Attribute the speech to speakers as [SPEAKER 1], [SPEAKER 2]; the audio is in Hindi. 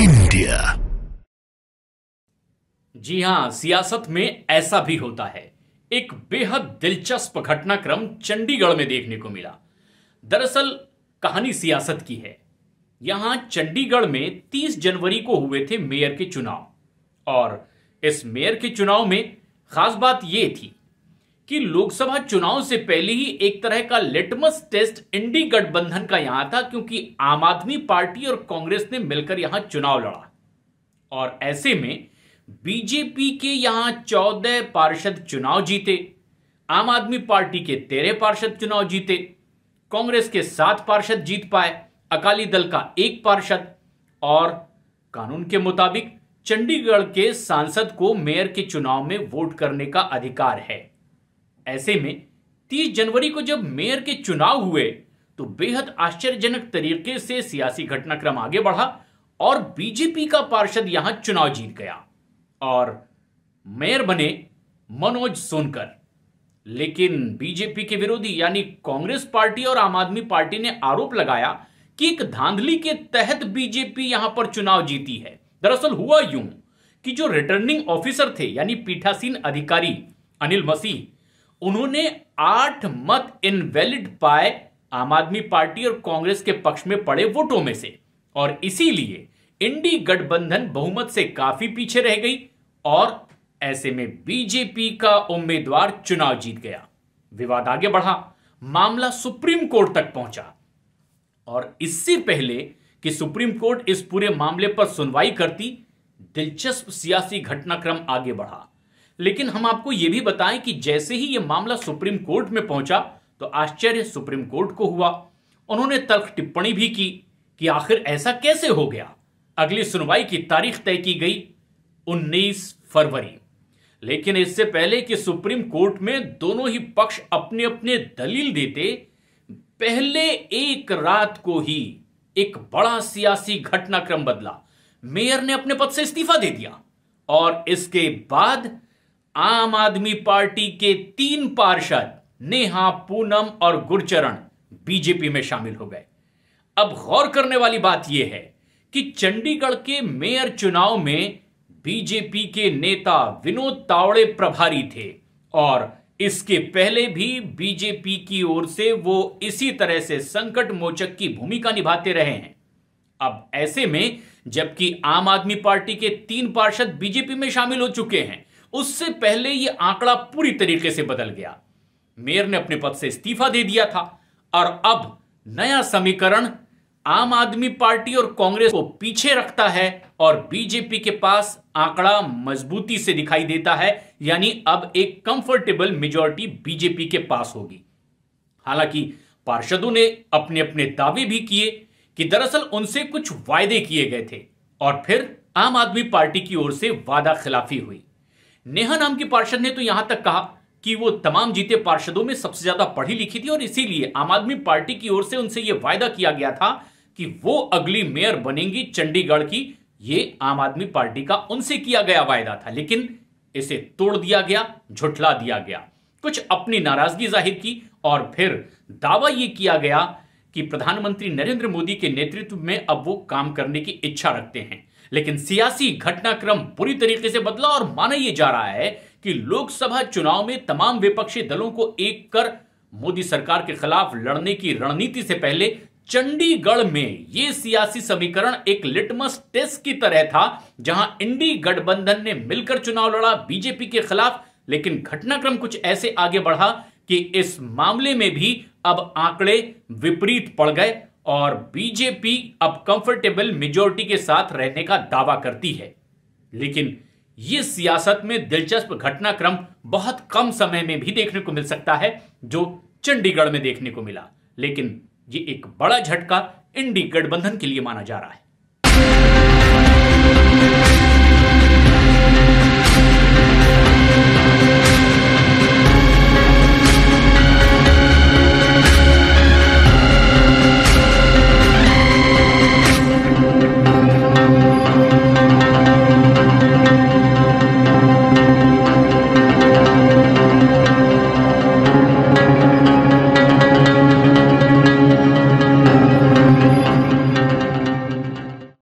[SPEAKER 1] इंडिया जी हां सियासत में ऐसा भी होता है एक बेहद दिलचस्प घटनाक्रम चंडीगढ़ में देखने को मिला दरअसल कहानी सियासत की है यहां चंडीगढ़ में 30 जनवरी को हुए थे मेयर के चुनाव और इस मेयर के चुनाव में खास बात यह थी कि लोकसभा चुनाव से पहले ही एक तरह का लिटमस टेस्ट इंडी गठबंधन का यहां था क्योंकि आम आदमी पार्टी और कांग्रेस ने मिलकर यहां चुनाव लड़ा और ऐसे में बीजेपी के यहां चौदह पार्षद चुनाव जीते आम आदमी पार्टी के तेरह पार्षद चुनाव जीते कांग्रेस के सात पार्षद जीत पाए अकाली दल का एक पार्षद और कानून के मुताबिक चंडीगढ़ के सांसद को मेयर के चुनाव में वोट करने का अधिकार है ऐसे में 30 जनवरी को जब मेयर के चुनाव हुए तो बेहद आश्चर्यजनक तरीके से सियासी घटनाक्रम आगे बढ़ा और बीजेपी का पार्षद यहां चुनाव जीत गया और मेयर बने मनोज सोनकर लेकिन बीजेपी के विरोधी यानी कांग्रेस पार्टी और आम आदमी पार्टी ने आरोप लगाया कि एक धांधली के तहत बीजेपी यहां पर चुनाव जीती है दरअसल हुआ यूं कि जो रिटर्निंग ऑफिसर थे यानी पीठासीन अधिकारी अनिल मसीह उन्होंने आठ मत इनवैलिड पाए आम आदमी पार्टी और कांग्रेस के पक्ष में पड़े वोटों में से और इसीलिए इंडी गठबंधन बहुमत से काफी पीछे रह गई और ऐसे में बीजेपी का उम्मीदवार चुनाव जीत गया विवाद आगे बढ़ा मामला सुप्रीम कोर्ट तक पहुंचा और इससे पहले कि सुप्रीम कोर्ट इस पूरे मामले पर सुनवाई करती दिलचस्प सियासी घटनाक्रम आगे बढ़ा लेकिन हम आपको यह भी बताएं कि जैसे ही यह मामला सुप्रीम कोर्ट में पहुंचा तो आश्चर्य सुप्रीम कोर्ट को हुआ उन्होंने तर्क टिप्पणी भी की कि आखिर ऐसा कैसे हो गया अगली सुनवाई की तारीख तय की गई 19 फरवरी लेकिन इससे पहले कि सुप्रीम कोर्ट में दोनों ही पक्ष अपने अपने दलील देते पहले एक रात को ही एक बड़ा सियासी घटनाक्रम बदला मेयर ने अपने पद से इस्तीफा दे दिया और इसके बाद आम आदमी पार्टी के तीन पार्षद नेहा पूनम और गुरचरण बीजेपी में शामिल हो गए अब गौर करने वाली बात यह है कि चंडीगढ़ के मेयर चुनाव में बीजेपी के नेता विनोद तावड़े प्रभारी थे और इसके पहले भी बीजेपी की ओर से वो इसी तरह से संकट मोचक की भूमिका निभाते रहे हैं अब ऐसे में जबकि आम आदमी पार्टी के तीन पार्षद बीजेपी में शामिल हो चुके हैं उससे पहले यह आंकड़ा पूरी तरीके से बदल गया मेयर ने अपने पद से इस्तीफा दे दिया था और अब नया समीकरण आम आदमी पार्टी और कांग्रेस को पीछे रखता है और बीजेपी के पास आंकड़ा मजबूती से दिखाई देता है यानी अब एक कंफर्टेबल मेजोरिटी बीजेपी के पास होगी हालांकि पार्षदों ने अपने अपने दावे भी किए कि दरअसल उनसे कुछ वायदे किए गए थे और फिर आम आदमी पार्टी की ओर से वादा खिलाफी हुई नेहा नाम की पार्षद ने तो यहां तक कहा कि वो तमाम जीते पार्षदों में सबसे ज्यादा पढ़ी लिखी थी और इसीलिए आम आदमी पार्टी की ओर से उनसे यह वायदा किया गया था कि वो अगली मेयर बनेंगी चंडीगढ़ की ये आम आदमी पार्टी का उनसे किया गया वायदा था लेकिन इसे तोड़ दिया गया झुठला दिया गया कुछ अपनी नाराजगी जाहिर की और फिर दावा यह किया गया कि प्रधानमंत्री नरेंद्र मोदी के नेतृत्व में अब वो काम करने की इच्छा रखते हैं लेकिन सियासी घटनाक्रम पूरी तरीके से बदला और माना यह जा रहा है कि लोकसभा चुनाव में तमाम विपक्षी दलों को एक कर मोदी सरकार के खिलाफ लड़ने की रणनीति से पहले चंडीगढ़ में यह सियासी समीकरण एक लिटमस टेस्ट की तरह था जहां इंडी गठबंधन ने मिलकर चुनाव लड़ा बीजेपी के खिलाफ लेकिन घटनाक्रम कुछ ऐसे आगे बढ़ा कि इस मामले में भी अब आंकड़े विपरीत पड़ गए और बीजेपी अब कंफर्टेबल मेजोरिटी के साथ रहने का दावा करती है लेकिन ये सियासत में दिलचस्प घटनाक्रम बहुत कम समय में भी देखने को मिल सकता है जो चंडीगढ़ में देखने को मिला लेकिन ये एक बड़ा झटका इंडी गठबंधन के लिए माना जा रहा है